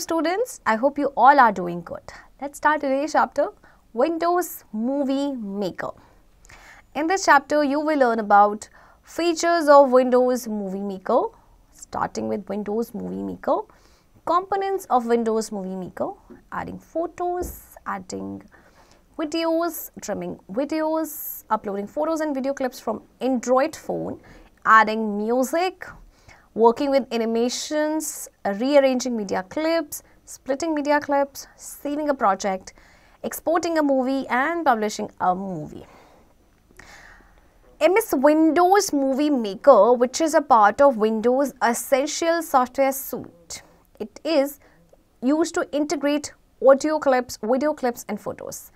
students, I hope you all are doing good. Let's start today's chapter, Windows Movie Maker. In this chapter, you will learn about features of Windows Movie Maker, starting with Windows Movie Maker, components of Windows Movie Maker, adding photos, adding videos, trimming videos, uploading photos and video clips from Android phone, adding music, working with animations, uh, rearranging media clips, splitting media clips, saving a project, exporting a movie and publishing a movie. MS Windows Movie Maker, which is a part of Windows Essential Software Suite. It is used to integrate audio clips, video clips and photos.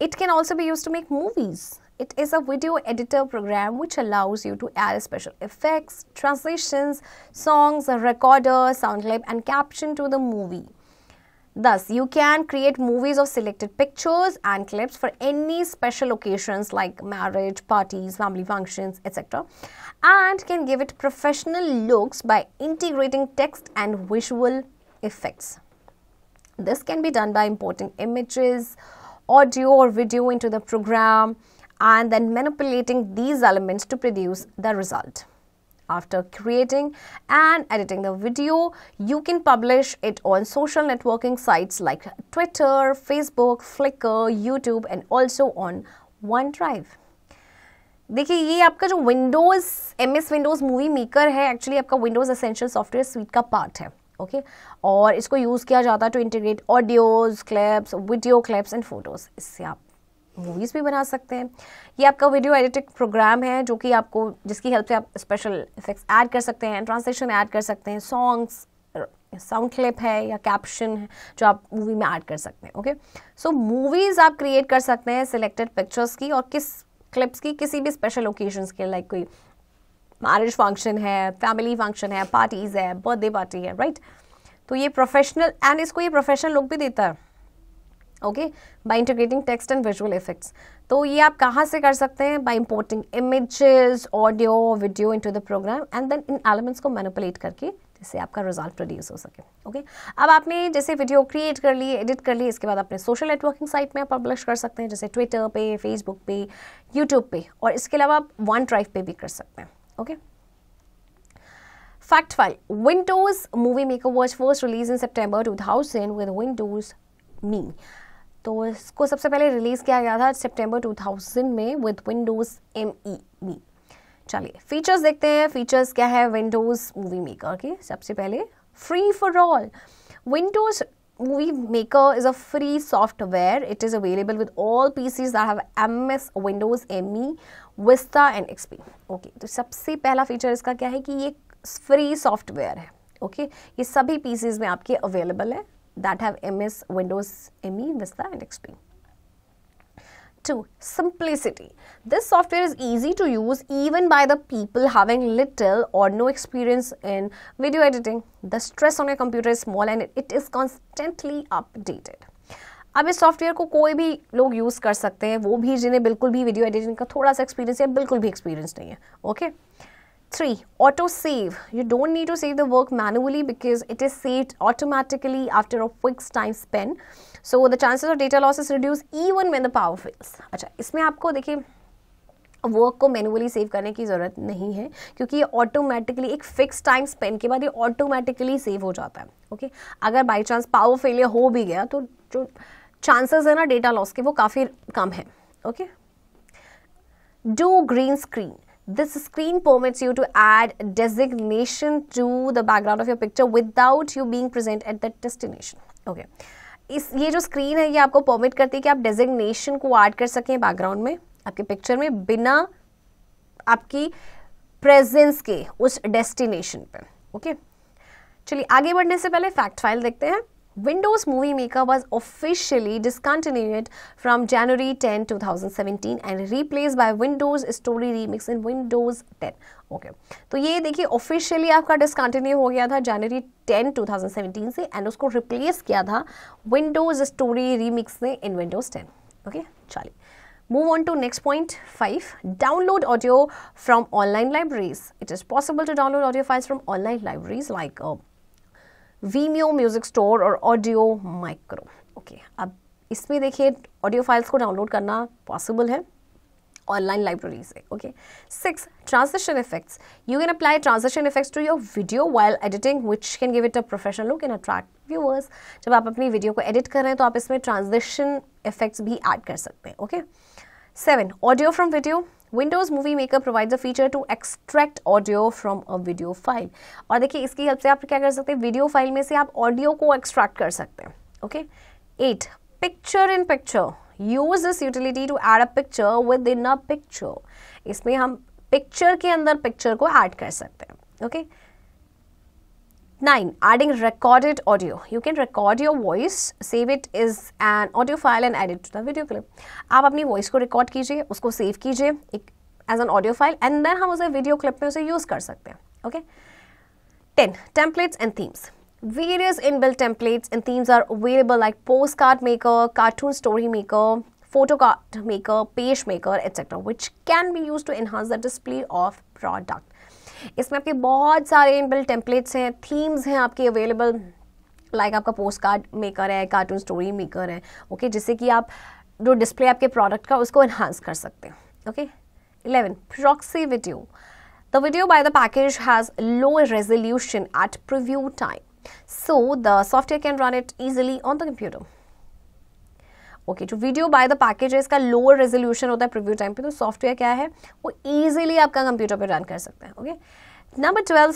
It can also be used to make movies it is a video editor program which allows you to add special effects, transitions, songs, a recorder, sound clip and caption to the movie. Thus, you can create movies of selected pictures and clips for any special occasions like marriage, parties, family functions, etc. and can give it professional looks by integrating text and visual effects. This can be done by importing images, audio or video into the program, and then manipulating these elements to produce the result. After creating and editing the video, you can publish it on social networking sites like Twitter, Facebook, Flickr, YouTube and also on OneDrive. देखिए ये आपका जो Windows, MS Windows Movie Maker है actually आपका Windows Essential Software Suite का part है okay? और इसको use किया जाता to integrate audios, clips, video clips and photos. इससे आप मूवीज़ भी बना सकते हैं ये आपका वीडियो एडिटिंग प्रोग्राम है जो कि आपको जिसकी हेल्प से आप स्पेशल इफेक्ट्स ऐड कर सकते हैं ट्रांसलेशन ऐड कर सकते हैं सॉन्ग्स साउंड क्लिप है या कैप्शन है जो आप मूवी में ऐड कर सकते हैं ओके सो मूवीज़ आप क्रिएट कर सकते हैं सिलेक्टेड पिक्चर्स की और किस क्लिप्स की किसी भी स्पेशल ओकेजन्स के लाइक कोई मैरिज फंक्शन है फैमिली फंक्शन है पार्टीज़ है बर्थडे पार्टी है राइट right? तो ये प्रोफेशनल एंड इसको ये प्रोफेशनल लुक भी देता है okay by integrating text and visual effects तो ये आप कहाँ से कर सकते हैं by importing images audio video into the program and then इन एलिमेंट्स को मैनिपुलेट करके जिससे आपका रिजल्ट प्रोड्यूस हो सके ओके okay? अब आपने जैसे वीडियो क्रिएट कर ली एडिट कर ली इसके बाद अपने सोशल नेटवर्किंग साइट में आप पब्लिश कर सकते हैं जैसे ट्विटर पे फेसबुक पे यूट्यूब पे और इसके अलावा आप वन ड्राइव पे भी कर सकते हैं okay okay? Fact file Windows Movie Maker was first released in September 2000 with Windows Me. तो इसको सबसे पहले रिलीज़ किया गया था सितंबर 2000 में विद विंडोज़ एम ई बी चलिए फीचर्स देखते हैं फीचर्स क्या है विंडोज़ मूवी मेकर के सबसे पहले free for all Windows movie is a free software it is available is all PCs all have M S Windows M E Vista and XP okay तो सबसे पहला फीचर इसका क्या है कि ये फ्री सॉफ्टवेयर है ओके okay? ये सभी पीसीज में आपके अवेलेबल है that have MS, Windows ME, Vista and XP. 2. Simplicity. This software is easy to use even by the people having little or no experience in video editing. The stress on your computer is small and it is constantly updated. अब इस software को कोई भी लोग use कर सकते हैं वो भी जिन्हें बिल्कुल भी वीडियो एडिटिंग का थोड़ा सा एक्सपीरियंस है बिल्कुल भी एक्सपीरियंस नहीं है okay okay? Three, auto save. You don't need to save the work manually because it is saved automatically after a fixed time span. So the chances of data loss is reduced even when the power fails. acha isme aapko dekhi work को manually save करने की ज़रूरत नहीं है क्योंकि ये automatically एक fix time spend के बाद ये ऑटोमेटिकली सेव हो जाता है ओके okay? अगर बाय चांस पावर फेलियर हो भी गया तो जो चांसेस है ना डेटा लॉस के वो काफ़ी कम है okay two green screen This screen permits you to add designation to the background of your picture without you being present at the destination. Okay. इस ये जो स्क्रीन है ये आपको परमिट करती है कि आप डेजिग्नेशन को ऐड कर सकें बैकग्राउंड में आपके पिक्चर में बिना आपकी प्रेजेंस के उस डेस्टिनेशन पे ओके चलिए आगे बढ़ने से पहले फैक्ट फाइल देखते हैं Windows Movie Maker was officially discontinued from January 10, 2017 and replaced by Windows Story Remix in Windows 10. okay. so ये देखिए officially आपका डिसकंटिन्यू हो गया था 10 2017 से and उसको रिप्लेस किया था Windows story in Windows 10 okay? चलिए Move on to next point 5. Download audio from online libraries. It is possible to download audio files from online libraries like uh, Vimeo music store और audio micro okay अब इसमें देखिए audio files को download करना possible है online library से okay six transition effects you can apply transition effects to your video while editing which can give it a professional look and attract viewers जब आप अपनी वीडियो को edit कर रहे हैं तो आप इसमें ट्रांजिशन इफेक्ट्स भी ऐड कर सकते हैं okay seven audio from video Windows movie maker provides a feature to extract audio from a video file और देखिए इसकी हेल्प से आप क्या कर सकते हैं वीडियो फाइल में से आप ऑडियो को एक्सट्रैक्ट कर सकते हैं okay eight picture in picture use this utility to add a picture within a picture इसमें हम पिक्चर के अंदर पिक्चर को ऐड कर सकते हैं okay okay? 9. Adding recorded audio. You can record your voice, save it as an audio file and add it to the video clip. आप अपनी वॉइस को रिकॉर्ड कीजिए उसको सेव कीजिए एक as an audio file and then हम उसे video clip में उसे यूज़ कर सकते हैं Okay? Ten. Templates and themes. Various inbuilt templates and themes are available like postcard maker, cartoon story maker, photo card maker, page maker, etc., which can be used to enhance the display of product. इसमें आपके बहुत सारे build templates हैं themes हैं आपके available like आपका postcard maker है cartoon story maker है ओके जिससे कि आप जो डिस्प्ले आपके प्रोडक्ट का उसको इन्हांस कर सकते हैं okay eleven proxy video the video by the package has low resolution at preview time so the software can run it easily on the computer okay जो वीडियो बाय द पैकेज है इसका lower resolution होता है preview time पे तो software क्या है वो ईजिली आपका कंप्यूटर पे रन कर सकते हैं okay number twelve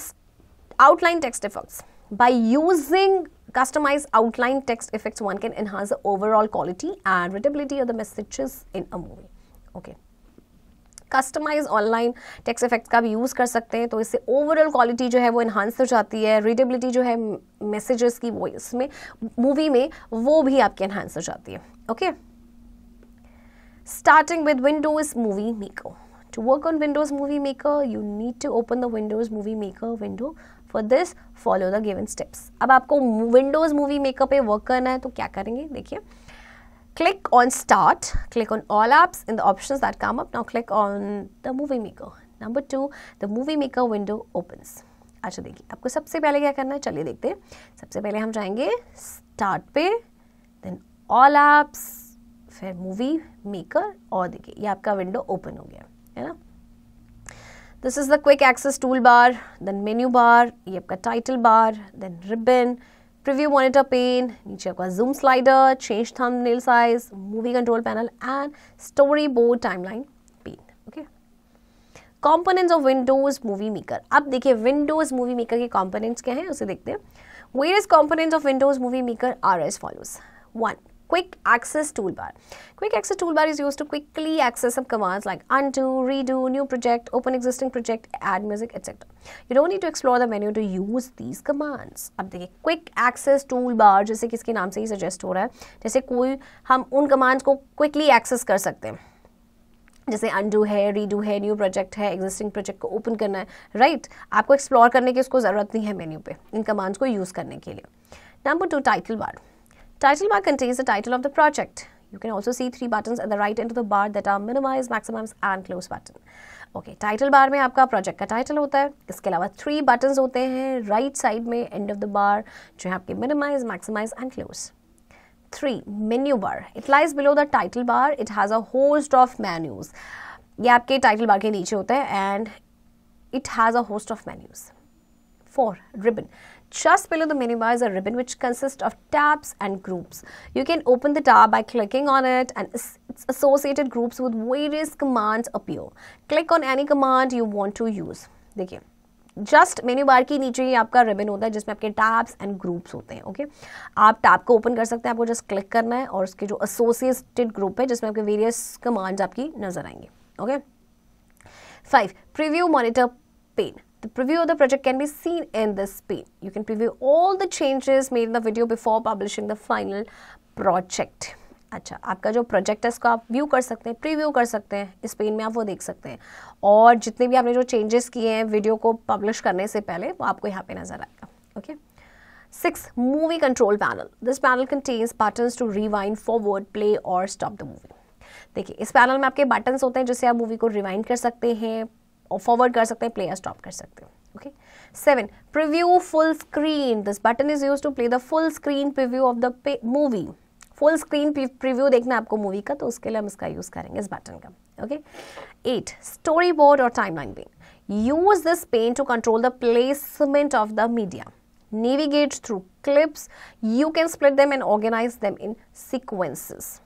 outline text effects by using customize outline text effects one can enhance overall quality and and of the the in a movie okay customize online text effect का भी use कर सकते हैं तो इससे overall quality जो है वो इन्हांस हो जाती है रीडेबिलिटी जो है मैसेजेस की वो इसमें मूवी में वो भी आपकी इन्हांस हो जाती है okay starting with windows movie maker to work on windows movie maker you need to open the windows movie maker window for this follow the given steps अब आपको विंडोज़ मूवी मेकर पे work करना है तो क्या करेंगे देखिए click on start click on all apps in the options that come up now click on the movie maker number two the movie maker window opens अच्छा देखिए आपको सबसे पहले क्या करना है चलिए देखते हैं सबसे पहले हम जाएंगे स्टार्ट पे देन ऑल एप्स फिर मूवी मेकर और देखिए ये आपका विंडो ओपन हो गया है ना this is the quick access tool bar then menu bar ये आपका title bar then ribbon preview monitor pane नीचे आपका zoom slider change thumbnail size movie control panel and story board timeline pane okay components of Windows movie maker अब देखिए Windows movie maker के components क्या हैं उसे देखते हैं where is components of Windows movie maker are as follows one quick access toolbar. Quick access toolbar is used to quickly access some commands like undo, redo, new project, open existing project, add music, etc. You don't need to explore the menu to use these commands. ab देखिए quick access toolbar जैसे किसके naam se hi suggest ho raha hai jaise koi hum un commands ko quickly access kar sakte hain जैसे undo है redo है new project है existing project को open करना है राइट right? आपको एक्सप्लोर करने की इसको ज़रूरत नहीं है मेन्यू पे इन कमांड्स को यूज़ करने के लिए number two title bar Title bar contains the title of the project. You can also see three buttons at the right end of the bar that are minimize, maximize and close button. Okay title bar में आपका project का title होता है इसके अलावा three buttons होते हैं right side में एंड ऑफ द बार जो है आपके minimise maximise and close three menu bar it lies below the title bar it has a host of menus ये आपके टाइटल बार के नीचे होते हैं and it has a host of menus four ribbon just below the a ribbon which consists of tabs and groups. You can open the tab by clicking on it and its associated groups with various commands appear. Click on any command you want to use. देखिए just menu bar के नीचे ही आपका ribbon होता है जिसमें आपके tabs and groups होते हैं ओके आप टैब को ओपन कर सकते हैं आपको जस्ट क्लिक करना है और उसके जो एसोसिएटेड ग्रुप है जिसमें आपके वेरियस कमांड्स आपकी नजर आएंगे okay five preview monitor pane The preview of the project can be seen in this pane. You can preview all the changes made in the video before publishing the final project. अच्छा आपका जो project है इसको आप view कर सकते हैं preview कर सकते हैं इस पेन में आप वो देख सकते हैं और जितने भी आपने जो चेंजेस किए हैं वीडियो को पब्लिश करने से पहले वो आपको यहाँ पे नज़र आएगा okay six movie control panel this panel contains buttons to rewind forward play और स्टॉप द मूवी देखिए इस पैनल में आपके बटन्स होते हैं जिससे आप मूवी को रिवाइंड कर सकते हैं फॉरवर्ड कर सकते हैं प्ले या स्टॉप कर सकते हैं okay seven preview full screen this button is use to play the full screen preview of the movie full screen preview देखना आपको मूवी का तो उसके लिए हम इसका यूज़ करेंगे इस बटन का ओके एट स्टोरी बोर्ड और time line pane use this pane to control the placement of the media navigate through clips you can split them and organise them in sequences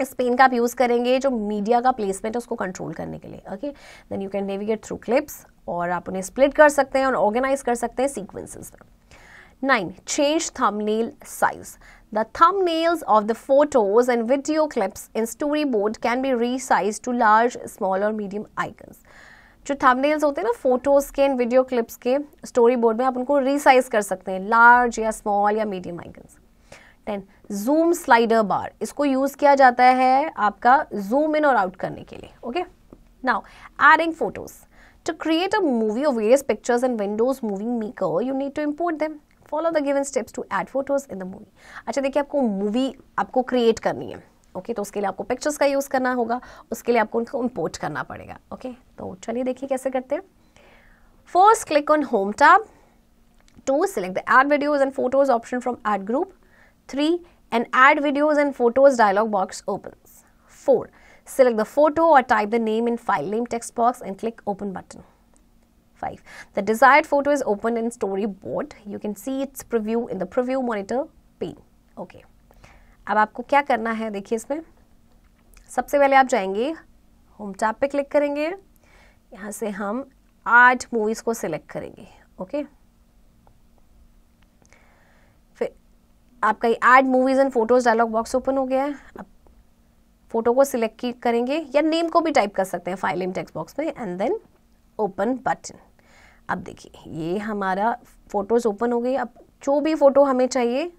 इस pane का आप use करेंगे जो media का placement है उसको control करने के लिए okay then you can navigate through clips और आप उन्हें स्प्लिट कर सकते हैं और ऑर्गेनाइज कर सकते हैं सीक्वेंसेस में nine change thumbnail size the thumbnails of the photos and video clips in story board can be resize to large small और मीडियम आइकन्स जो थंबनेल्स होते हैं ना फोटोज के एंड वीडियो क्लिप्स के स्टोरी बोर्ड में आप उनको रीसाइज कर सकते हैं लार्ज या स्मॉल या medium icons then zoom slider bar इसको यूज़ किया जाता है आपका जूम इन और आउट करने के लिए okay now adding photos to create a movie of various pictures and Windows movie maker you need to import them follow the given steps to add photos in the movie अच्छा देखिए आपको movie आपको create करनी है okay okay, तो उसके लिए आपको पिक्चर्स का यूज़ करना होगा उसके लिए आपको उनको इम्पोर्ट करना पड़ेगा ओके okay? तो चलिए देखिए कैसे करते हैं first click on home tab to select the add videos and photos option from add group 3. An add videos and photos dialog box opens. 4. Select the photo or type the name in file name text box and click open button. 5. The desired photo is opened in storyboard. You can see its preview in the preview monitor pane. Okay. अब आपको क्या करना है देखिए इसमें सबसे पहले आप जाएंगे होम टैब पे क्लिक करेंगे यहाँ से हम आठ मूवीज़ को सिलेक्ट करेंगे ओके okay? आपका add movies and photos dialog box open हो गया है आप फोटो को सिलेक्ट करेंगे या नेम को भी टाइप कर सकते हैं फाइल नेम टेक्स्ट बॉक्स में एंड देन ओपन बटन अब देखिए ये हमारा फोटोज ओपन हो गई अब जो भी फोटो हमें चाहिए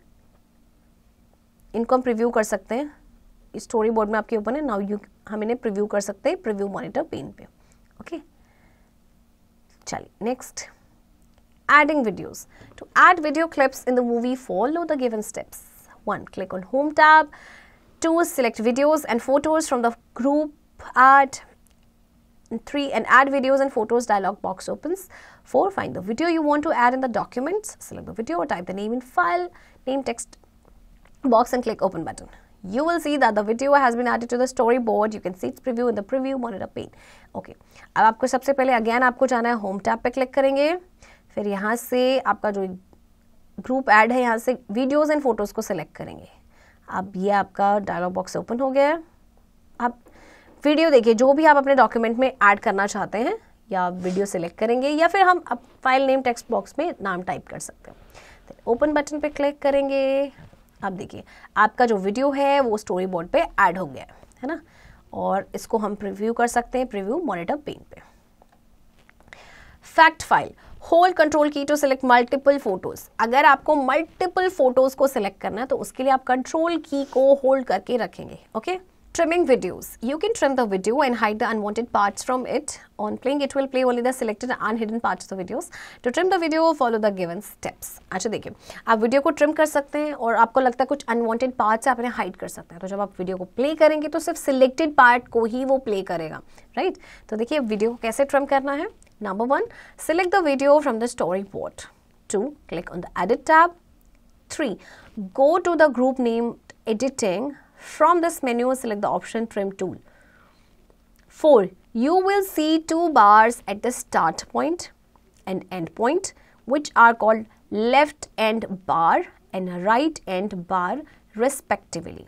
इनको हम प्रिव्यू कर सकते हैं स्टोरी बोर्ड में आपके ओपन है नाउ यू हम इन्हें प्रिव्यू कर सकते हैं प्रिव्यू मॉनिटर पेन पे ओके चलिए next adding videos. To add video clips in the movie, follow the given steps. 1. Click on Home tab. 2. Select videos and photos from the group Add. 3. An add videos and photos dialog box opens. 4. Find the video you want to add in the documents. Select the video, type the name in file, name text box and click open button. You will see that the video has been added to the storyboard. You can see its preview in the preview monitor pane. Okay. अब आपको सबसे पहले again आपको जाना on Home tab. पे click करेंगे फिर यहाँ से आपका जो ग्रुप ऐड है यहाँ से वीडियोस एंड फोटोज़ को सिलेक्ट करेंगे अब ये आपका डायलॉग बॉक्स ओपन हो गया है आप वीडियो देखिए जो भी आप अपने डॉक्यूमेंट में ऐड करना चाहते हैं या वीडियो सिलेक्ट करेंगे या फिर हम अब फाइल नेम टेक्स्ट बॉक्स में नाम टाइप कर सकते हैं ओपन बटन पे क्लिक करेंगे आप देखिए आपका जो वीडियो है वो स्टोरी बोर्ड पर ऐड हो गया है है ना और इसको हम प्रिव्यू कर सकते हैं प्रिव्यू मॉनिटर पेन पे fact file hold control key to select multiple photos अगर आपको मल्टीपल फोटोज को सिलेक्ट करना है तो उसके लिए आप कंट्रोल की को होल्ड करके रखेंगे okay okay? Trimming videos. You can trim the video and hide the unwanted parts from it. On playing, it will play only the selected and hidden parts of the videos. To trim the video, follow the given steps. अच्छा देखिए आप video को trim कर सकते हैं और आपको लगता है कुछ अनवांटेड पार्ट्स आपने हाइड कर सकते हैं तो जब आप वीडियो को प्ले करेंगे तो सिर्फ सिलेक्टेड पार्ट को ही वो प्ले करेगा राइट तो देखिए वीडियो को कैसे ट्रिम करना है number one select the video from the storyboard two click on the edit tab three go to the group name editing From this menu, select the option Trim tool. 4. You will see two bars at the start point and end point which are called left end bar and right end bar respectively.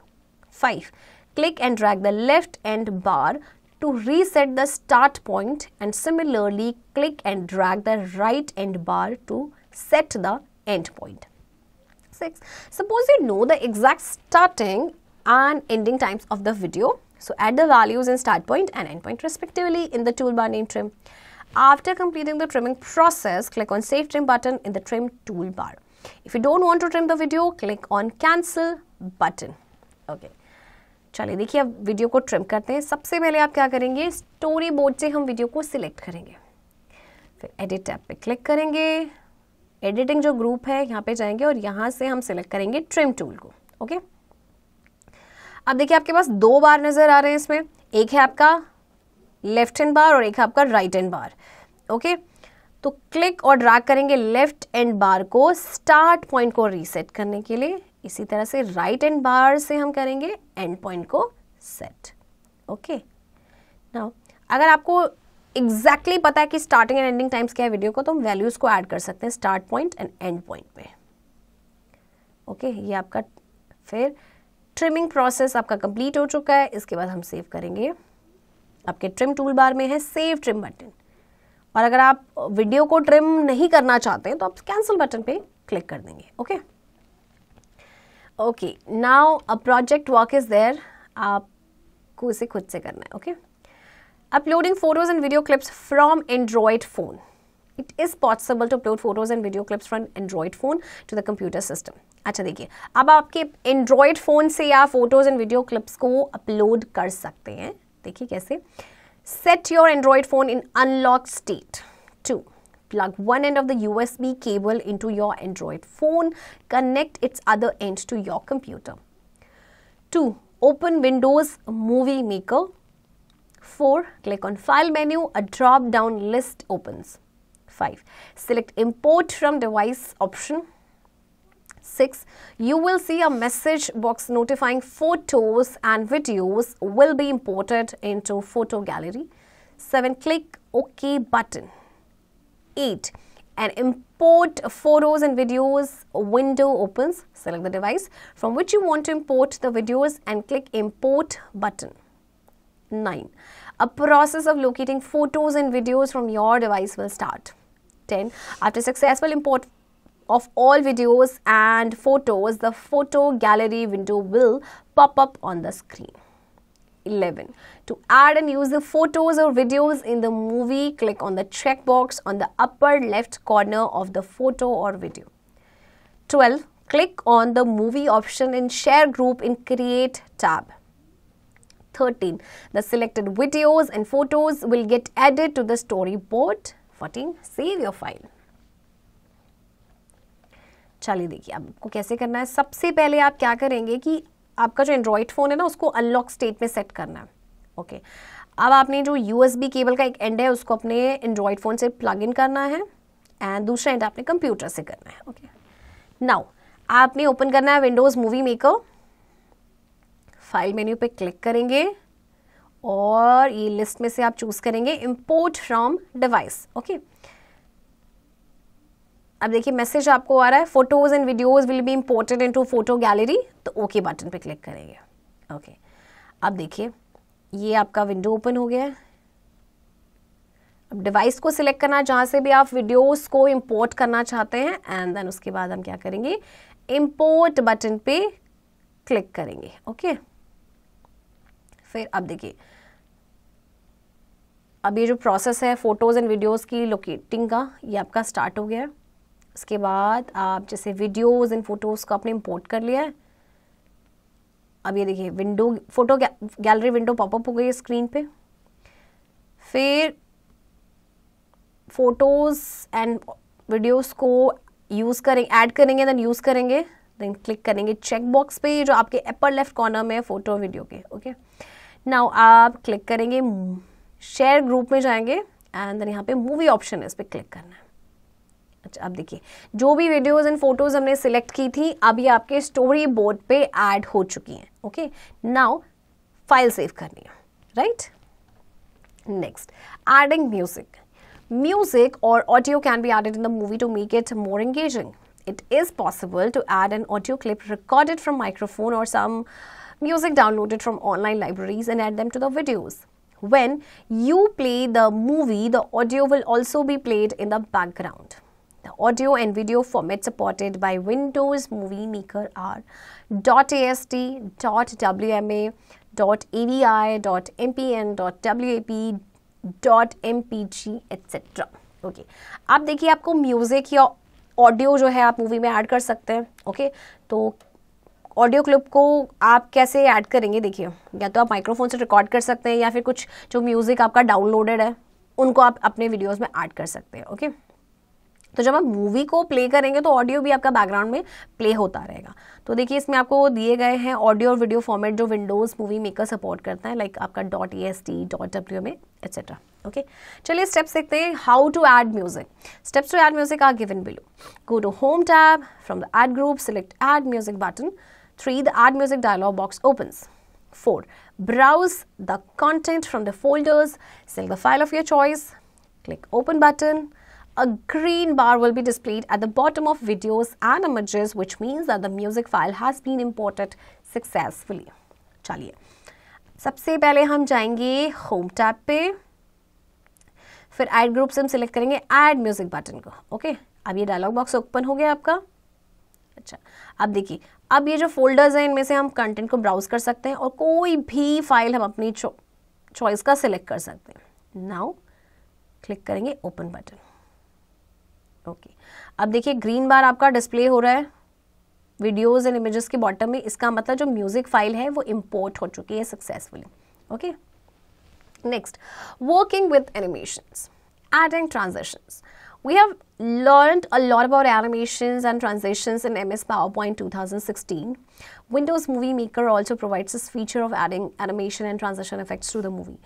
5. Click and drag the left end bar to reset the start point and similarly click and drag the right end bar to set the end point. 6. Suppose you know the exact starting and ending times of the video. So add the values in start point and end point respectively in the toolbar name trim. After completing the trimming process, click on save trim button in the trim toolbar. If you don't want to trim the video, click on cancel button. Okay. चलिए देखिए अब video को trim करते हैं सबसे पहले आप क्या करेंगे स्टोरी बोर्ड से हम वीडियो को सिलेक्ट करेंगे फिर एडिट टैब पे क्लिक करेंगे एडिटिंग जो ग्रुप है यहाँ पे जाएंगे और यहाँ से हम सिलेक्ट करेंगे ट्रिम टूल को ओके okay? अब देखिए आपके पास दो बार नज़र आ रहे हैं इसमें एक है आपका लेफ्ट हैंड बार और एक है आपका राइट हैंड बार ओके तो क्लिक और ड्रैग करेंगे लेफ्ट एंड बार को स्टार्ट पॉइंट को रीसेट करने के लिए इसी तरह से राइट एंड बार से हम करेंगे एंड पॉइंट को सेट ओके नाउ अगर आपको एग्जैक्टली exactly पता है कि स्टार्टिंग एंड एंडिंग टाइम्स क्या है वीडियो को तो हम वैल्यूज़ को ऐड कर सकते हैं start point and end point में ओके okay, ये आपका फिर ट्रिमिंग प्रोसेस आपका कंप्लीट हो चुका है इसके बाद हम सेव करेंगे आपके ट्रिम टूल बार में है सेव ट्रिम बटन और अगर आप वीडियो को ट्रिम नहीं करना चाहते हैं तो आप कैंसिल बटन पे क्लिक कर देंगे okay okay now a project work is there आपको इसे खुद से करना है okay uploading photos and video clips from Android phone it is possible to upload photos and video clips from Android phone to the computer system अच्छा देखिए अब आपके एंड्रॉयड फ़ोन से आप फोटोज़ एंड वीडियो क्लिप्स को upload कर सकते हैं देखिए कैसे set your Android phone in unlock state to plug one end of the USB cable into your Android phone, connect its other end to your computer. 2. Open Windows Movie Maker. 4. Click on File menu, a drop down list opens. 5. Select Import from Device option. 6, you will see a message box notifying photos and videos will be imported into photo gallery. 7, click OK button. 8, an import photos and videos window opens. Select the device from which you want to import the videos and click import button. 9. A process of locating photos and videos from your device will start. 10. After successful import of all videos and photos, the photo gallery window will pop up on the screen. 11. To add and use the photos or videos in the movie, click on the checkbox on the upper left corner of the photo or video. 12. Click on the movie option in share group in create tab. 13. The selected videos and photos will get added to the storyboard. 14. Save your file. चलिए देखिए आपको कैसे करना है सबसे पहले आप क्या करेंगे कि आपका जो एंड्रॉयड फ़ोन है ना उसको अनलॉक स्टेट में सेट करना है ओके अब आपने जो यू केबल का एक एंड है उसको अपने एंड्रॉयड फ़ोन से प्लग इन करना है एंड दूसरा एंड आपने कंप्यूटर से करना है ओके नाउ आपने ओपन करना है Windows movie Maker file menu पे क्लिक करेंगे और ये लिस्ट में से आप चूज़ करेंगे import from device okay okay. अब देखिए मैसेज आपको आ रहा है photos and videos will be imported into photo gallery तो ओके बटन पर क्लिक करेंगे ओके okay. अब देखिए ये आपका विंडो ओपन हो गया है अब डिवाइस को सिलेक्ट करना जहाँ से भी आप वीडियोस को इंपोर्ट करना चाहते हैं एंड देन उसके बाद हम क्या करेंगे इंपोर्ट बटन पे क्लिक करेंगे ओके okay? फिर अब देखिए अब ये जो प्रोसेस है फोटोज़ एंड वीडियोस की लोकेटिंग का ये आपका स्टार्ट हो गया है उसके बाद आप जैसे वीडियोज एंड फोटोज़ को आपने इम्पोर्ट कर लिया है अब ये देखिए window photo gallery window popup हो गई है स्क्रीन पे फिर फोटोज़ एंड वीडियोस को यूज़ करेंगे ऐड करेंगे देन यूज़ करेंगे देन क्लिक करेंगे चेक बॉक्स पे जो आपके अपर लेफ्ट कॉर्नर में है फोटो वीडियो के ओके नाउ आप क्लिक करेंगे शेयर ग्रुप में जाएंगे एंड देन यहाँ पे मूवी ऑप्शन है इस पर क्लिक करना है अच्छा अब देखिए जो भी वीडियोस एंड फोटोज हमने सिलेक्ट की थी अभी आपके स्टोरी बोर्ड पे ऐड हो चुकी हैं ओके नाउ फाइल सेव करनी है right next adding music music और audio can be added in the movie to make it more engaging it is possible to add an audio clip recorded from microphone और some music downloaded from online libraries and add them to the videos when you play the movie the audio will also be played in the background The audio and video format supported by Windows Movie Maker are .ast, .wma, .avi, .mpn, .wap, .mpg, etc. Okay okay. आप देखिए आपको music या audio जो है आप movie में add कर सकते हैं ओके okay? तो ऑडियो क्लिप को आप कैसे ऐड करेंगे देखिए या तो आप माइक्रोफोन से रिकॉर्ड कर सकते हैं या फिर कुछ जो म्यूज़िक आपका डाउनलोडेड है उनको आप अपने वीडियोस में ऐड कर सकते हैं ओके okay? तो जब आप मूवी को प्ले करेंगे तो ऑडियो भी आपका बैकग्राउंड में प्ले होता रहेगा तो देखिए इसमें आपको दिए गए हैं ऑडियो और वीडियो फॉर्मेट जो विंडोज़ मूवी मेकर सपोर्ट करता है लाइक आपका dot E S T dot W M etcetera okay चलिए स्टेप्स देखते हैं how to add music steps to add music are given below go to home tab from the add group select add music button three the add music dialog box open four browse the content from the folders Select the file of your choice click open button a green bar will be displayed at the bottom of videos and images which means that the music file has been imported successfully. chaliye sabse pehle hum jayenge home tab pe फिर add group से हम select करेंगे add music button को okay अब ये dialogue box open हो गया आपका अच्छा अब देखिए अब ये जो फोल्डर्स हैं इनमें से हम कंटेंट को ब्राउज कर सकते हैं और कोई भी फाइल हम अपनी चॉइस का सिलेक्ट कर सकते हैं नाउ क्लिक करेंगे ओपन बटन ओके अब देखिए ग्रीन बार आपका डिस्प्ले हो रहा है वीडियोस एंड इमेजेस के बॉटम में इसका मतलब जो म्यूजिक फाइल है वो इम्पोर्ट हो चुकी है successfully okay next working with animations adding transitions. We have learned a lot about animations and transitions in MS PowerPoint 2016. Windows Movie Maker also provides this feature of adding animation and transition effects to the movie.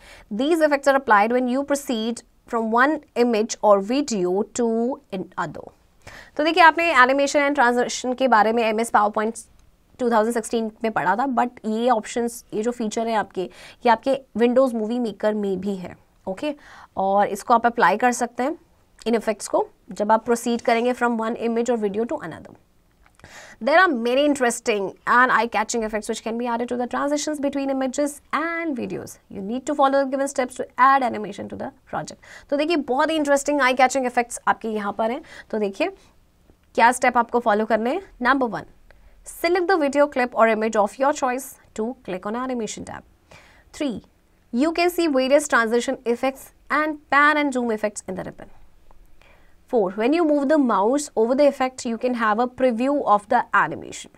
These effects are applied when you proceed from one image और video to other तो देखिए आपने animation and transaction के बारे में M S PowerPoint sixteen में पढ़ा था बट ये ऑप्शन ये जो फीचर है आपके ये आपके विंडोज़ मूवी मेकर में भी है ओके और इसको आप अप्लाई कर सकते हैं इन इफेक्ट्स को जब आप प्रोसीड करेंगे फ्रॉम वन इमेज और video to another There are many interesting and eye-catching effects which can be added to the transitions between images and videos. You need to follow the given steps to add animation to the project. तो देखिए बहुत ही interesting eye-catching effects आपके यहाँ पर हैं तो देखिए क्या step आपको follow करने हैं Number one select the video clip or image of your choice to click on animation tab. 3. You can see various transition effects and pan and zoom effects in the ribbon. 4. When you move the mouse over the effect, you can have a preview of the animation.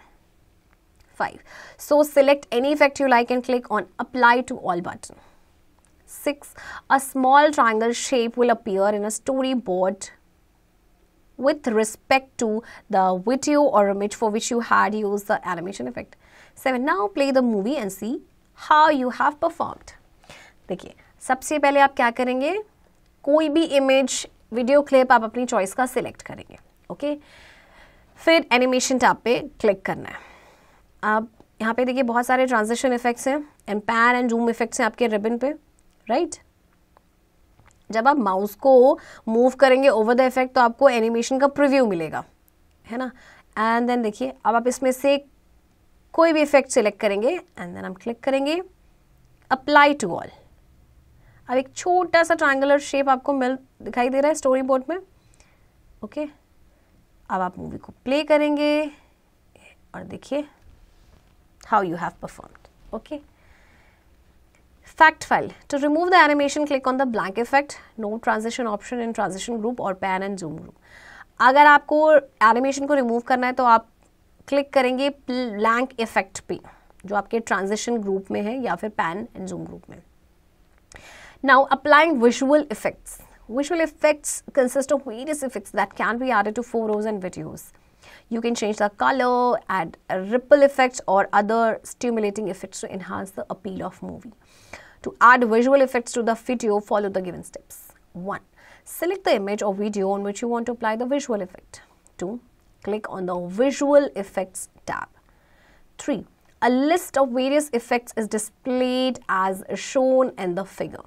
5. So select any effect you like and click on apply to all button. 6. A small triangle shape will appear in a storyboard with respect to the video or image for which you had used the animation effect. 7. Now play the movie and see how you have performed. देखिए सबसे पहले आप क्या करेंगे कोई भी image video clip आप अपनी चॉइस का सिलेक्ट करेंगे ओके फिर एनिमेशन टाप पे क्लिक करना है आप यहाँ पे देखिए बहुत सारे ट्रांजिशन इफेक्ट्स हैं and pan and zoom effects हैं आपके रिबन पे राइट जब आप माउस को मूव करेंगे ओवर द इफेक्ट तो आपको एनिमेशन का प्रिव्यू मिलेगा है ना एंड देन देखिए अब आप इसमें से कोई भी इफेक्ट सिलेक्ट करेंगे एंड देन हम क्लिक करेंगे अप्लाई टू ऑल अब एक छोटा सा ट्रायंगुलर शेप आपको मिल दिखाई दे रहा है स्टोरी बोर्ड में ओके अब आप मूवी को प्ले करेंगे और देखिए how you have perform okay fact file to remove the animation click on the blank effect no transition option in transition group और पैन एंड जूम ग्रुप अगर आपको एनिमेशन को रिमूव करना है तो आप क्लिक करेंगे ब्लैंक इफेक्ट पे जो आपके ट्रांजिशन ग्रुप में है या फिर पैन एंड जूम ग्रुप में Now applying visual effects. Visual effects consist of various effects that can be added to photos and videos. You can change the color, add ripple effects or other stimulating effects to enhance the appeal of movie. To add visual effects to the video, follow the given steps. 1. Select the image or video on which you want to apply the visual effect. 2. Click on the Visual Effects tab. 3. A list of various effects is displayed as shown in the figure.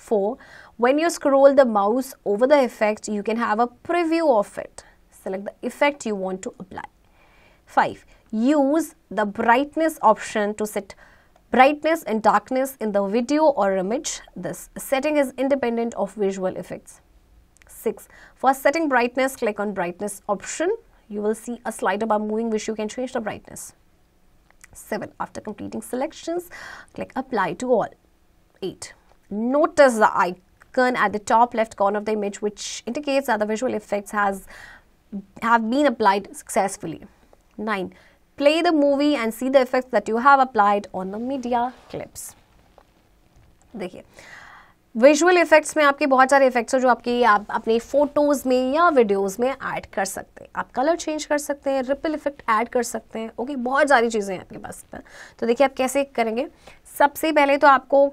4. When you scroll the mouse over the effect, you can have a preview of it. Select the effect you want to apply. 5. Use the brightness option to set brightness and darkness in the video or image. This setting is independent of visual effects. 6. For setting brightness, click on brightness option. You will see a slider bar moving which you can change the brightness. 7. After completing selections, click apply to all. 8. notice the icon at the top left corner of the image which indicates that the visual effects has have been applied successfully. 9. Play the movie and see the effects that you have applied on the media clips. देखिए visual effects में आपके बहुत सारे effects हैं जो आपके आप अपने फोटोज़ में या वीडियोस में ऐड कर सकते हैं आप कलर चेंज कर सकते हैं रिपल इफेक्ट ऐड कर सकते हैं ओके बहुत सारी चीज़ें हैं आपके पास तो देखिए आप कैसे करेंगे सबसे पहले तो आपको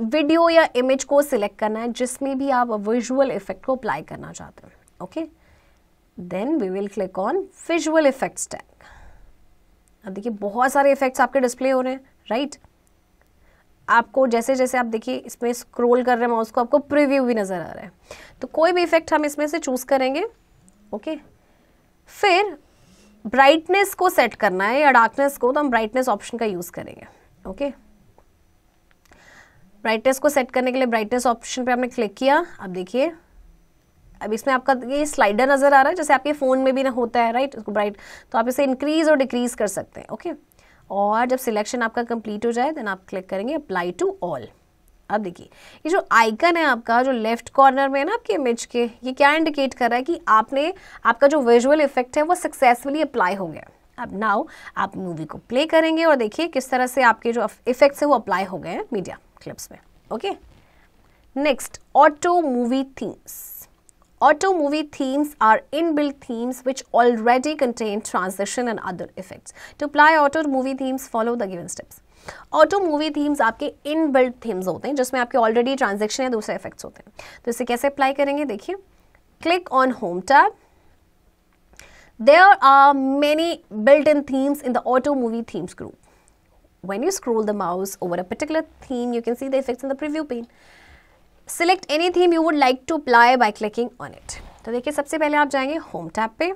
वीडियो या इमेज को सिलेक्ट करना है जिसमें भी आप विजुअल इफेक्ट को अप्लाई करना चाहते हैं okay then we will click on visual effects tag अब देखिए बहुत सारे इफेक्ट्स आपके डिस्प्ले हो रहे हैं राइट आपको जैसे जैसे आप देखिए इसमें स्क्रोल कर रहे हैं माउस को आपको प्रिव्यू भी नज़र आ रहा है तो कोई भी इफेक्ट हम इसमें से चूज़ करेंगे ओके फिर ब्राइटनेस को सेट करना है या डार्कनेस को तो हम ब्राइटनेस ऑप्शन का यूज़ करेंगे ओके okay? ब्राइटनेस को सेट करने के लिए ब्राइटनेस ऑप्शन पे आपने क्लिक किया अब देखिए अब इसमें आपका ये स्लाइडर नज़र आ रहा है जैसे आपके फ़ोन में भी ना होता है राइट उसको ब्राइट तो आप इसे इंक्रीज़ और डिक्रीज़ कर सकते हैं ओके और जब सिलेक्शन आपका कंप्लीट हो जाए देन आप क्लिक करेंगे अप्लाई टू ऑल अब देखिए ये जो आइकन है आपका जो लेफ्ट कॉर्नर में है ना आपके इमेज के ये क्या इंडिकेट कर रहा है कि आपने आपका जो विजुअल इफेक्ट है वो सक्सेसफुली अप्लाई हो गया अब नाउ आप मूवी को प्ले करेंगे और देखिए किस तरह से आपके जो इफेक्ट्स है वो अप्लाई हो गए हैं मीडिया क्लिप्स में okay next auto movie themes auto movie themes are build themes which already contain transition and other effects. To apply auto movie themes follow the given steps auto movie themes आपके in build themes होते हैं जिसमें आपके already transaction या दूसरे effects होते हैं तो इसे कैसे अप्लाई करेंगे देखिए click on home tab there are many built in themes in the auto movie themes group When you scroll the mouse over a particular theme, you can see the effects in the preview pane. Select any theme you would like to apply by clicking on it. तो देखिए सबसे पहले आप जाएंगे home tap पे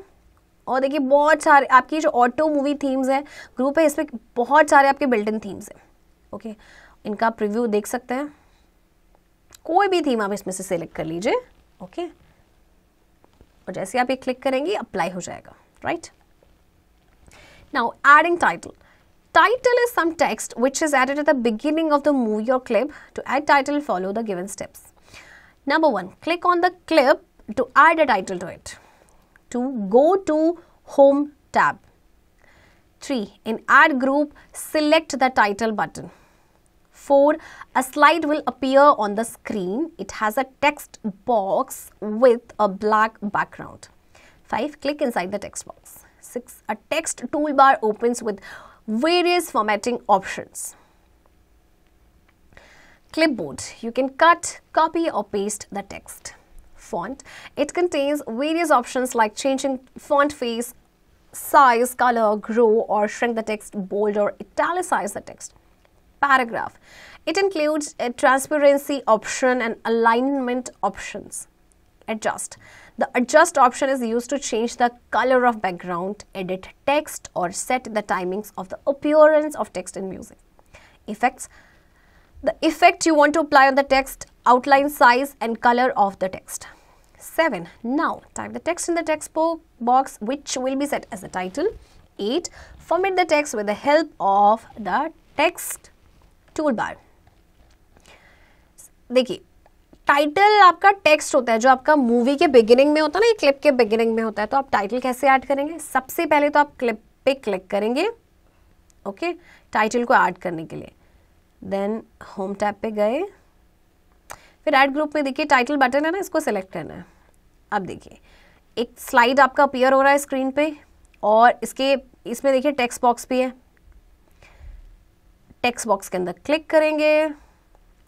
और देखिए बहुत सारे आपकी जो ऑटो मूवी थीम्स है ग्रुप है इसमें बहुत सारे आपके बिल्ट इन थीम्स हैं ओके इनका आप प्रिव्यू देख सकते हैं कोई भी थीम आप इसमें से सेलेक्ट कर लीजिए ओके और जैसे आप ये क्लिक करेंगे अप्लाई हो जाएगा right now adding title Title is some text which is added at the beginning of the movie or clip. To add title, follow the given steps. Number one, click on the clip to add a title to it. Two, go to Home tab. Three, in Add Group, select the title button. 4. A slide will appear on the screen. It has a text box with a black background. 5. Click inside the text box. 6. A text toolbar opens with various formatting options. Clipboard, you can cut, copy or paste the text. Font, it contains various options like changing font face, size, color, grow or shrink the text, bold or italicize the text. Paragraph, it includes a transparency option and alignment options. Adjust, the adjust option is used to change the color of background, edit text or set the timings of the appearance of text in music. Effects The effect you want to apply on the text, outline size and color of the text. 7. Now type the text in the text box which will be set as the title. 8. Format the text with the help of the text toolbar. देखिए title आपका text होता है जो आपका movie के beginning में होता है ना क्लिप के बिगिनिंग में होता है तो आप टाइटल कैसे ऐड करेंगे सबसे पहले तो आप क्लिप पे क्लिक करेंगे ओके टाइटल को ऐड करने के लिए देन होम टैप पे गए फिर ऐड ग्रुप में देखिए टाइटल बटन है ना इसको सेलेक्ट करना है अब देखिए एक स्लाइड आपका अपीयर हो रहा है स्क्रीन पे और इसके इसमें देखिए टेक्स्ट बॉक्स भी है टेक्स्ट बॉक्स के अंदर क्लिक करेंगे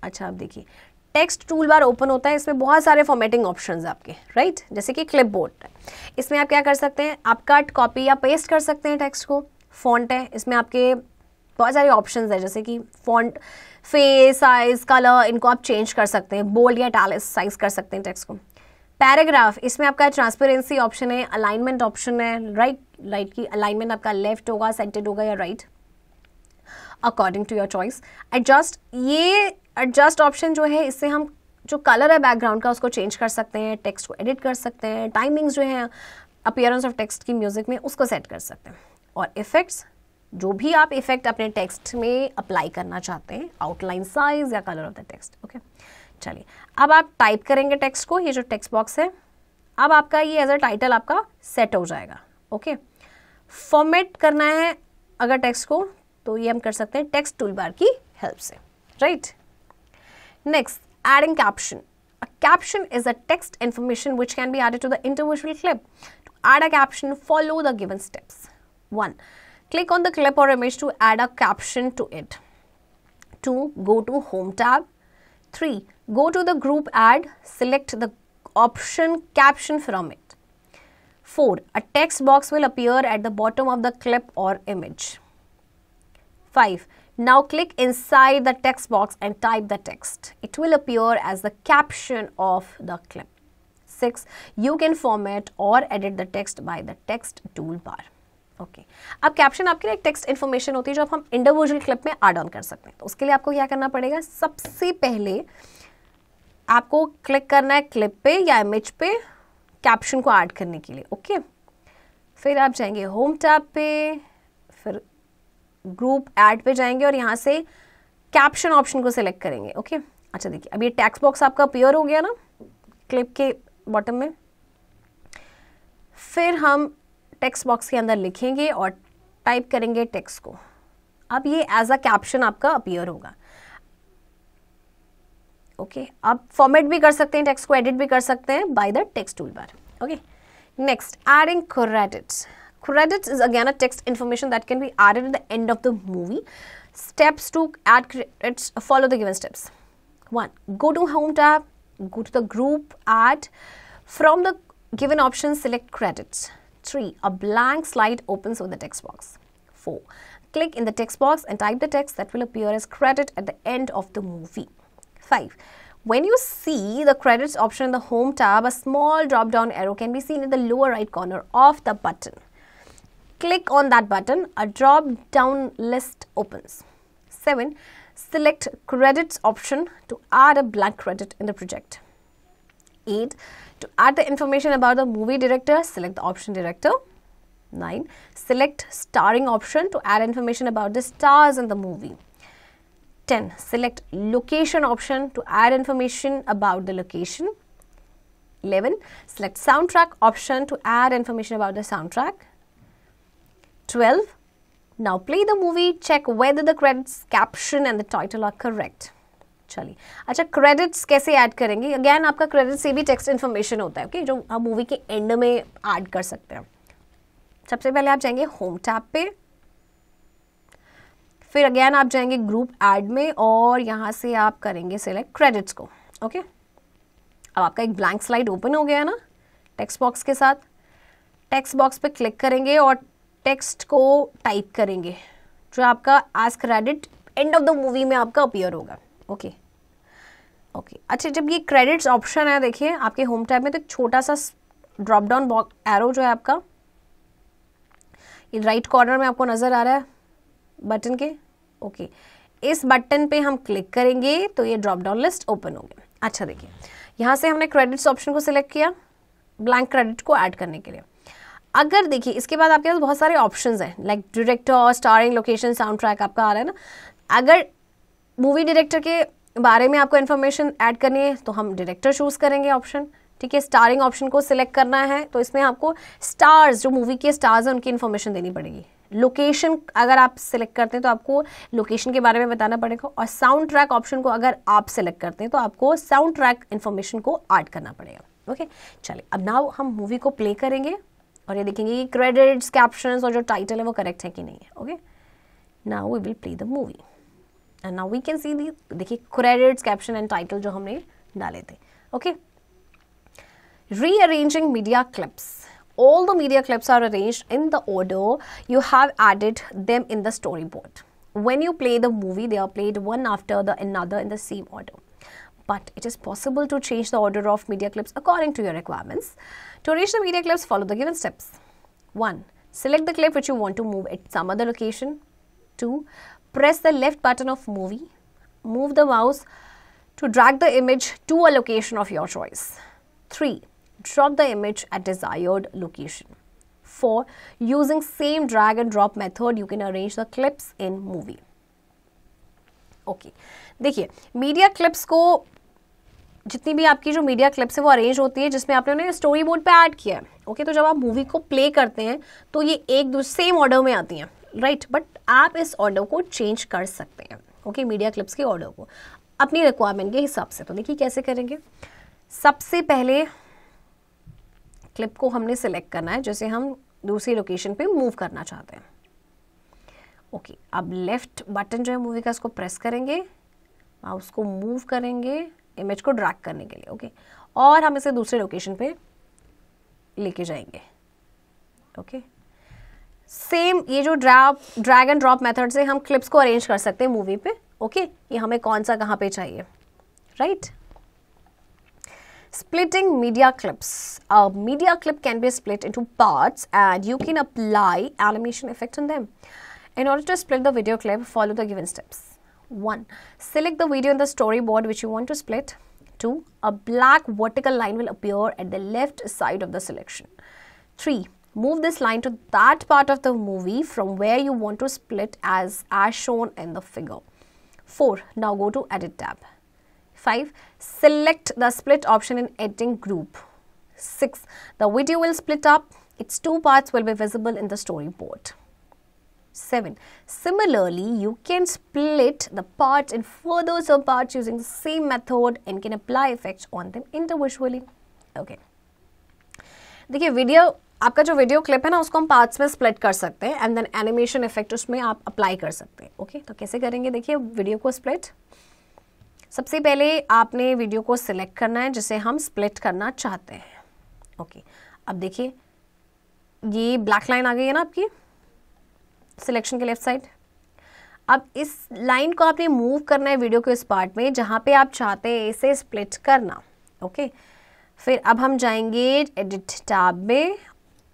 अच्छा आप देखिए टेक्स्ट टूल बार ओपन होता है इसमें बहुत सारे फॉर्मेटिंग ऑप्शन आपके राइट जैसे कि क्लिप बोर्ड इसमें आप क्या कर सकते हैं आप कट कॉपी या पेस्ट कर सकते हैं टेक्स्ट को फॉन्ट है इसमें आपके बहुत सारे ऑप्शन है जैसे कि फॉन्ट फेस साइज कलर इनको आप चेंज कर सकते हैं बोल्ड या टाल साइज कर सकते हैं टेक्स्ट को पैराग्राफ इसमें आपका ट्रांसपेरेंसी ऑप्शन है अलाइनमेंट ऑप्शन है राइट राइट की अलाइनमेंट आपका लेफ्ट होगा सेंटेड होगा या right according to your choice adjust ये एडजस्ट ऑप्शन जो है इससे हम जो कलर है बैकग्राउंड का उसको चेंज कर सकते हैं टेक्स्ट को एडिट कर सकते हैं टाइमिंग्स जो हैं अपियरेंस ऑफ टेक्स्ट की म्यूज़िक में उसको सेट कर सकते हैं और इफ़ेक्ट्स जो भी आप इफ़ेक्ट अपने टेक्स्ट में अप्लाई करना चाहते हैं आउटलाइन साइज या colour of the text okay चलिए अब आप टाइप करेंगे टेक्स्ट को ये जो टेक्स्ट बॉक्स है अब आपका ये एज अ टाइटल आपका सेट हो जाएगा ओके फॉर्मेट करना है अगर टेक्स्ट को तो ये हम कर सकते हैं टेक्स्ट टूल बार की हेल्प से right right? Next, adding caption. A caption is a text information which can be added to the individual clip. To add a caption, follow the given steps. 1. Click on the clip or image to add a caption to it. 2. Go to Home tab. 3. Go to the group Add, select the option caption from it. 4. A text box will appear at the bottom of the clip or image. 5. Now click inside the text box and type the text. It will appear as the caption of the clip. Six, You can format or edit the text by the text toolbar. Okay okay. अब caption आपके लिए एक text information होती है जो हम individual clip में add on कर सकते हैं तो उसके लिए आपको क्या करना पड़ेगा सबसे पहले आपको क्लिक करना है क्लिप पे या इमेज पे कैप्शन को ऐड करने के लिए ओके okay? फिर आप जाएंगे होम टैब पे फिर ग्रुप एड पे जाएंगे और यहाँ से कैप्शन ऑप्शन को सिलेक्ट करेंगे ओके अच्छा देखिए अब ये टैक्स बॉक्स आपका अपियर हो गया ना क्लिप के बॉटम में फिर हम टेक्स्ट बॉक्स के अंदर लिखेंगे और टाइप करेंगे टेक्स्ट को अब ये एज अ कैप्शन आपका अपियर होगा ओके okay, आप फॉर्मेट भी कर सकते हैं टेक्स्ट को एडिट भी कर सकते हैं by the text tool bar okay next adding credits Credits is again a text information that can be added at the end of the movie. Steps to add credits follow the given steps. 1. Go to Home tab, go to the group, add. From the given option, select credits. 3. A blank slide opens with the text box. 4. Click in the text box and type the text that will appear as credit at the end of the movie. 5. When you see the credits option in the Home tab, a small drop down arrow can be seen in the lower right corner of the button click on that button, a drop down list opens. 7. Select credits option to add a blank credit in the project. 8. To add the information about the movie director, select the option director. 9. Select starring option to add information about the stars in the movie. 10. Select location option to add information about the location. 11. Select soundtrack option to add information about the soundtrack. 12. Now play the movie, check whether the credits, caption and the title are correct. चलिए अच्छा credits कैसे add करेंगे again आपका credit से भी text information होता है okay okay? जो हम मूवी के एंड में ऐड कर सकते हैं सबसे पहले आप जाएंगे होम टैप पे फिर अगेन आप जाएंगे ग्रुप ऐड में और यहां से आप करेंगे सिलेक्ट क्रेडिट्स को ओके okay? अब आपका एक ब्लैंक स्लाइड ओपन हो गया ना टेक्स्ट बॉक्स के साथ टेक्स्ट बॉक्स पे क्लिक करेंगे और टेक्स्ट को टाइप करेंगे जो आपका as credit end of the movie में आपका अपियर होगा ओके ओके अच्छा जब ये क्रेडिट्स ऑप्शन है देखिए आपके होम टाइप में तो एक छोटा सा ड्रॉप डाउन एरो जो है आपका ये राइट कॉर्नर में आपको नज़र आ रहा है बटन के ओके इस बटन पे हम क्लिक करेंगे तो ये ड्रॉप डाउन लिस्ट ओपन हो गया अच्छा देखिए यहाँ से हमने क्रेडिट्स ऑप्शन को सिलेक्ट किया ब्लैंक क्रेडिट को ऐड करने के लिए अगर देखिए इसके बाद आपके पास बहुत सारे ऑप्शन हैं like director starring location soundtrack आपका आ रहा है ना अगर मूवी डायरेक्टर के बारे में आपको इन्फॉर्मेशन ऐड करनी है तो हम डायरेक्टर चूज़ करेंगे ऑप्शन ठीक है स्टारिंग ऑप्शन को सिलेक्ट करना है तो इसमें आपको स्टार्स जो मूवी के स्टार्स हैं उनकी इन्फॉर्मेशन देनी पड़ेगी लोकेशन अगर आप सिलेक्ट करते हैं तो आपको लोकेशन के बारे में बताना पड़ेगा और साउंड ट्रैक ऑप्शन को अगर आप सिलेक्ट करते हैं तो आपको साउंड ट्रैक इन्फॉर्मेशन को ऐड करना पड़ेगा ओके चलिए अब नाउ हम मूवी को प्ले करेंगे और ये देखेंगे कि क्रेडिट्स कैप्शन और जो टाइटल है वो करेक्ट है कि नहीं है okay now we will play the movie and now we can see दी देखिए क्रेडिट कैप्शन एंड टाइटल जो हमने डाले थे okay rearranging media clips all the media clips are arrange in the auto you have added them in the story board when you play the movie they are played one after the in other in the same auto but it is possible to change the order of media clips according to your requirements. To reach the media clips, follow the given steps. 1. Select the clip which you want to move at some other location. 2. Press the left button of movie. Move the mouse to drag the image to a location of your choice. 3. Drop the image at desired location. 4. Using same drag and drop method, you can arrange the clips in movie. okay. देखिए media clips को जितनी भी आपकी जो media clips है वो arrange होती है जिसमें आपने उन्हें स्टोरी बोर्ड पे ऐड किया है ओके तो जब आप मूवी को प्ले करते हैं तो ये एक दूसरे सेम ऑर्डर में आती हैं राइट right, बट आप इस ऑर्डर को चेंज कर सकते हैं ओके मीडिया क्लिप्स के ऑर्डर को अपनी रिक्वायरमेंट के हिसाब से तो देखिए कैसे करेंगे सबसे पहले क्लिप को हमने सेलेक्ट करना है जैसे हम दूसरी लोकेशन पे मूव करना चाहते हैं ओके okay, अब लेफ्ट बटन जो है मूवी का उसको प्रेस करेंगे आप उसको मूव करेंगे इमेज को ड्रैक करने के लिए ओके और हम इसे दूसरे लोकेशन पे लेके जाएंगे ओके सेम ये जो ड्रैप ड्रैग एंड ड्रॉप मेथड से हम क्लिप्स को अरेंज कर सकते हैं मूवी पे ओके ये हमें कौन सा कहाँ पे चाहिए right splitting media clips media clip can be split into part and you can apply animation effect in them in order to split the video clip follow the given steps 1. Select the video in the storyboard which you want to split. 2. A black vertical line will appear at the left side of the selection. 3. Move this line to that part of the movie from where you want to split as, as shown in the figure. 4. Now go to Edit tab. 5. Select the split option in Editing Group. 6. The video will split up. Its two parts will be visible in the storyboard. 7. Similarly, you can split the parts in further subparts using the same method and can apply effects on them individually. Okay. देखिए video आपका जो video clip है ना उसको हम parts में split कर सकते हैं एंड देन एनिमेशन इफेक्ट उसमें आप अप्लाई कर सकते हैं ओके okay? तो कैसे करेंगे देखिए वीडियो को स्प्लिट सबसे पहले आपने वीडियो को सिलेक्ट करना है जिसे हम स्प्लिट करना चाहते हैं ओके okay. अब देखिए ये ब्लैक लाइन आ गई है ना आपकी सिलेक्शन के लेफ्ट साइड अब इस लाइन को आपने मूव करना है वीडियो के इस पार्ट में जहाँ पे आप चाहते हैं इसे स्प्लिट करना ओके फिर अब हम जाएंगे एडिट टैब में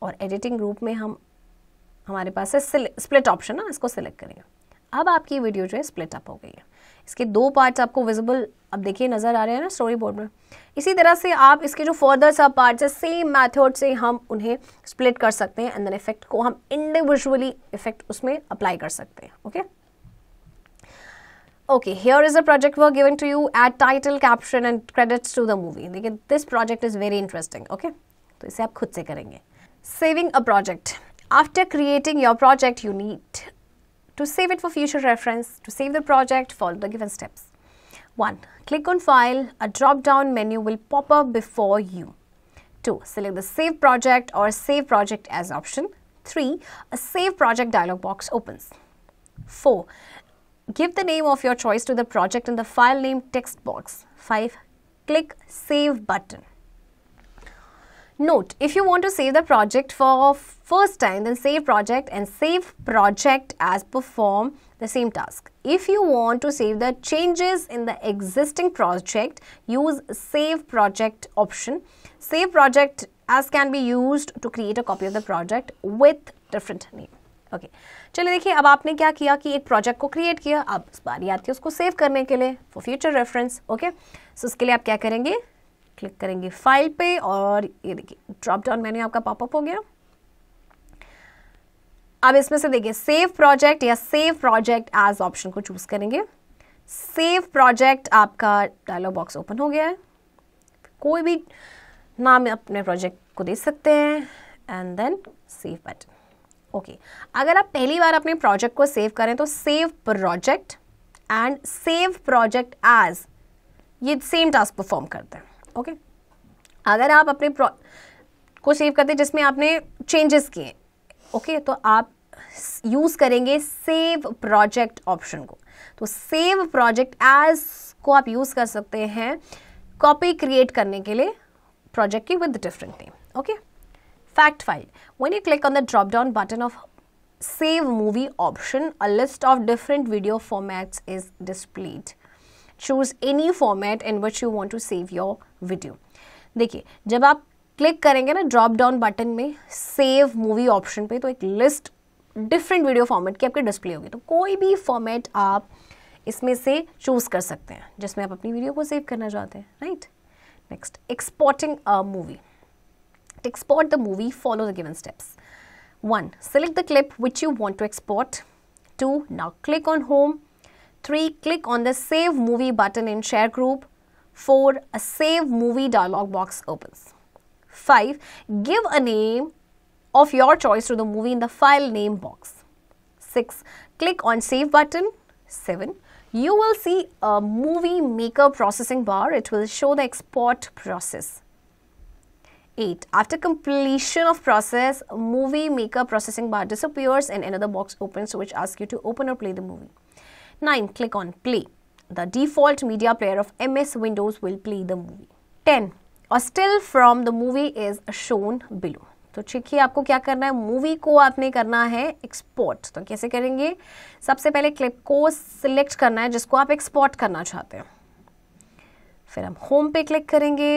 और एडिटिंग ग्रुप में हम हमारे पास है स्प्लिट ऑप्शन ना इसको सिलेक्ट करेंगे अब आपकी वीडियो जो है स्प्लिट अप हो गई है इसके दो पार्ट्स आपको विजिबल अब देखिए नजर आ रहे हैं ना स्टोरी बोर्ड में इसी तरह से आप इसके जो फर्दर सब पार्ट्स है सेम मेथड से हम उन्हें स्प्लिट कर सकते हैं एंड इफेक्ट को हम इंडिविजुअली इफेक्ट उसमें अप्लाई कर सकते हैं okay okay here is a project work giving to you at title caption and credits to the movie देखिए this project is very interesting okay तो इसे आप खुद से करेंगे saving a project after creating your project you need To save it for future reference, to save the project, follow the given steps. 1. Click on File. A drop-down menu will pop up before you. 2. Select the Save Project or Save Project as option. 3. A Save Project dialog box opens. 4. Give the name of your choice to the project in the file name text box. 5. Click Save button. Note, if you want to save the project for first time, then save project and save project as perform the same task. If you want to save the changes in the existing project, use save project option. Save project as can be used to create a copy of the project with different name. Okay okay. चलिए देखिए अब आपने क्या किया कि एक project को create किया अब बारी आती है उसको सेव करने के लिए for future reference okay so इसके लिए आप क्या करेंगे क्लिक करेंगे फाइल पे और ये देखिए ड्रॉप डाउन मैंने आपका पॉपअप हो गया अब इसमें से देखिए सेव प्रोजेक्ट या सेव प्रोजेक्ट एज ऑप्शन को चूज करेंगे सेव प्रोजेक्ट आपका डायलॉग बॉक्स ओपन हो गया है कोई भी नाम अपने प्रोजेक्ट को दे सकते हैं and then save button okay अगर आप पहली बार अपने प्रोजेक्ट को सेव करें तो save project and save project as ये सेम टास्क परफॉर्म करते हैं ओके अगर आप अपने को सेव करते हैं जिसमें आपने चेंजेस किए ओके तो आप यूज़ करेंगे सेव प्रोजेक्ट ऑप्शन को तो सेव प्रोजेक्ट एज को आप यूज़ कर सकते हैं कॉपी क्रिएट करने के लिए प्रोजेक्ट की with different name okay fact file when you click on the drop down button of save movie option a list of different video formats is displayed choose any format in which you want to save your video देखिए जब आप click करेंगे ना drop down button में save movie option पे तो एक list different video format की आपके डिस्प्ले होगी तो कोई भी फॉर्मेट आप इसमें से चूज़ कर सकते हैं जिसमें आप अपनी वीडियो को सेव करना चाहते हैं right next exporting a movie to the the movie, follow the given steps. 1. Select the clip which you want to export. 2. Now click on Home. 3. Click on the Save Movie button in Share 4. A save movie dialog box opens. 5. Give a name of your choice to the movie in the file name box. 6. Click on save button. 7. You will see a movie maker processing bar. It will show the export process. 8. After completion of process, movie maker processing bar disappears and another box opens which asks you to open or play the movie. 9. Click on play. The default media player of MS Windows will play the movie. 10. A still from the movie is shown below. तो देखिए आपको क्या करना है movie को आपने करना है एक्सपोर्ट तो कैसे करेंगे सबसे पहले क्लिप को सिलेक्ट करना है जिसको आप एक्सपोर्ट करना चाहते हैं फिर हम होम पे क्लिक करेंगे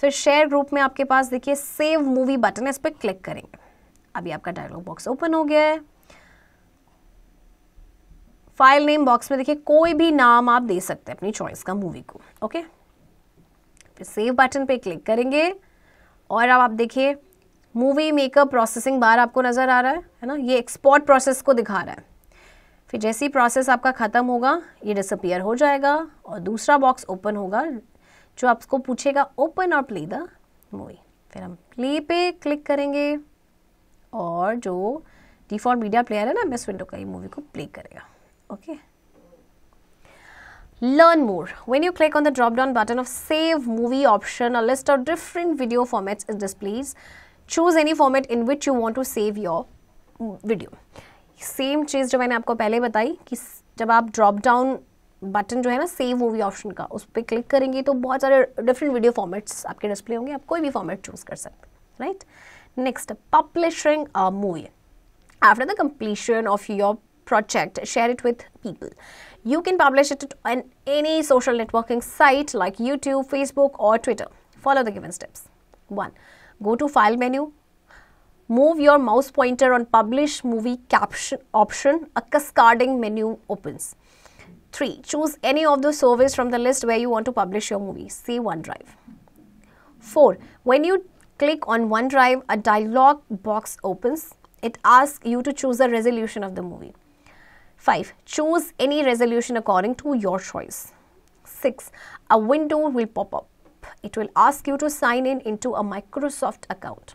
फिर शेयर ग्रुप में आपके पास देखिए सेव मूवी बटन है इस पर क्लिक करेंगे अभी आपका डायलॉग बॉक्स ओपन हो गया है फाइल नेम बॉक्स में देखिए कोई भी नाम आप दे सकते हैं अपनी चॉइस का मूवी को ओके फिर सेव बटन पे क्लिक करेंगे और अब आप देखिए मूवी मेकअप प्रोसेसिंग बार आपको नज़र आ रहा है है ना ये एक्सपोर्ट प्रोसेस को दिखा रहा है फिर जैसे ही प्रोसेस आपका ख़त्म होगा ये डिसअपियर हो जाएगा और दूसरा बॉक्स ओपन होगा जो आपको पूछेगा ओपन और प्ले द मूवी फिर हम प्ले पे क्लिक करेंगे और जो डिफ़ॉल्ट मीडिया प्लेयर है ना मैं इस विंडो का ये मूवी को प्ले करेगा okay learn more when you click on the drop down button of save movie option a list of different video formats is displayed choose any format in which you want to save your video same चीज़ जो मैंने आपको पहले बताई कि जब आप drop down button जो है ना सेव मूवी ऑप्शन का उस पर क्लिक करेंगे तो बहुत सारे डिफरेंट वीडियो फॉर्मेट्स आपके डिस्प्ले होंगे आप कोई भी फॉर्मेट चूज कर सकते right next publishing a movie after the completion of your project, share it with people. You can publish it on any social networking site like YouTube, Facebook or Twitter. Follow the given steps. 1. Go to File menu. Move your mouse pointer on Publish Movie Caption option. A cascading menu opens. 3. Choose any of the surveys from the list where you want to publish your movie. See OneDrive. 4. When you click on OneDrive, a dialog box opens. It asks you to choose the resolution of the movie. 5. Choose any resolution according to your choice. 6. A window will pop up. It will ask you to sign in into a Microsoft account.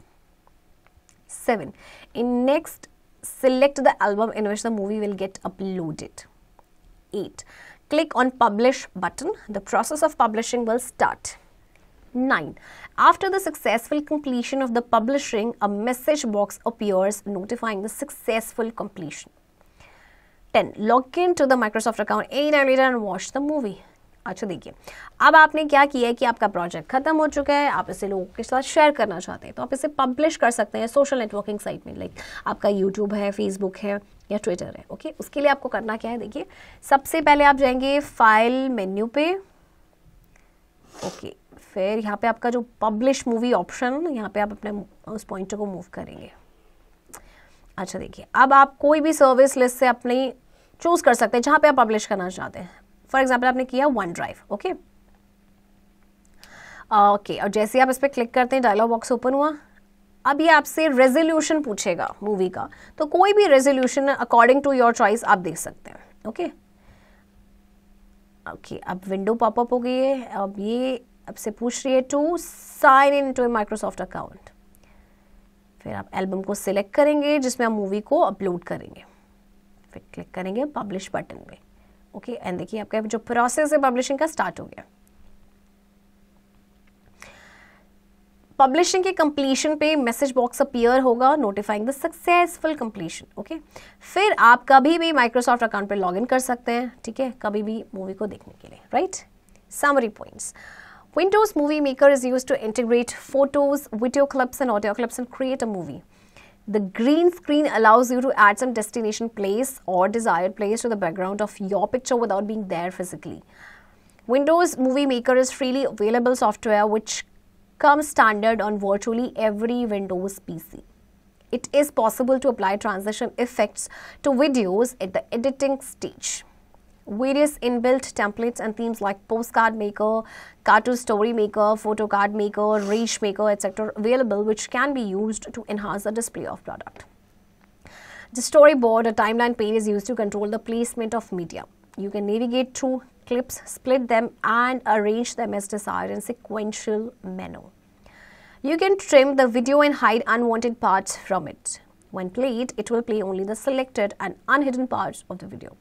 7. In next, select the album in which the movie will get uploaded. 8. Click on publish button. The process of publishing will start. 9. After the successful completion of the publishing, a message box appears notifying the successful completion. Then log in to the Microsoft account at end and watch the movie अच्छा देखिए अब आपने क्या किया है कि आपका project खत्म हो चुका है आप इसे लोगों के साथ शेयर करना चाहते हैं तो आप इसे पब्लिश कर सकते हैं सोशल नेटवर्किंग साइट में लाइक आपका यूट्यूब है फेसबुक है या ट्विटर है ओके उसके लिए आपको करना क्या है देखिए सबसे पहले आप जाएंगे फाइल मेन्यू पे ओके फिर यहाँ पे आपका जो पब्लिश मूवी ऑप्शन यहाँ पे आप अपने उस पॉइंटर को मूव करेंगे अच्छा देखिए अब आप कोई भी सर्विस लिस्ट से अपनी चूज कर सकते हैं जहां पे आप पब्लिश करना चाहते हैं फॉर एग्जाम्पल आपने किया वन ड्राइव ओके ओके और जैसे आप इस पर क्लिक करते हैं डायलॉग बॉक्स ओपन हुआ अब ये आपसे रेजोल्यूशन पूछेगा मूवी का तो कोई भी resolution according to your choice आप देख सकते हैं ओके okay? ओके okay, अब विंडो पॉपअप हो गई है अब ये अब से पूछ रही है to sign in to Microsoft account फिर आप एल्बम को सिलेक्ट करेंगे जिसमें आप मूवी को अपलोड करेंगे पे क्लिक करेंगे पब्लिश बटन पे ओके एंड देखिए आपका जो प्रोसेस है पब्लिशिंग का स्टार्ट हो गया पब्लिशिंग के कंप्लीशन पे मैसेज बॉक्स अपीयर होगा notifying the successful completion okay फिर आप कभी भी माइक्रोसॉफ्ट अकाउंट पर लॉगिन कर सकते हैं ठीक है कभी भी मूवी को देखने के लिए right summary points Windows movie Maker is use to integrate photos video clips and audio clips and create a movie The green screen allows you to add some destination place or desired place to the background of your picture without being there physically. Windows Movie Maker is freely available software which comes standard on virtually every Windows PC. It is possible to apply transition effects to videos at the editing stage various inbuilt templates and themes like postcard maker, cartoon story maker, photo card maker, reach maker, etc. available which can be used to enhance the display of product. The storyboard, a timeline pane is used to control the placement of media. You can navigate through clips, split them and arrange them as desired in sequential manner. You can trim the video and hide unwanted parts from it. When played, it will play only the selected and unhidden parts of the video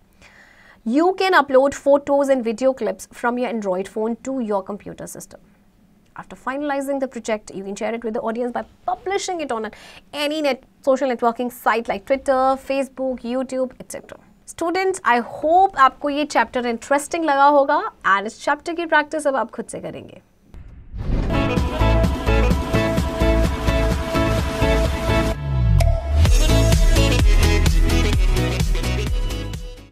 you can upload photos and video clips from your Android phone to your computer system. After finalizing the project, you can share it with the audience by publishing it on any net social networking site like Twitter, Facebook, YouTube, etc. Students, I hope आपको ये chapter interesting लगा होगा And इस chapter की practice अब आप खुद से करेंगे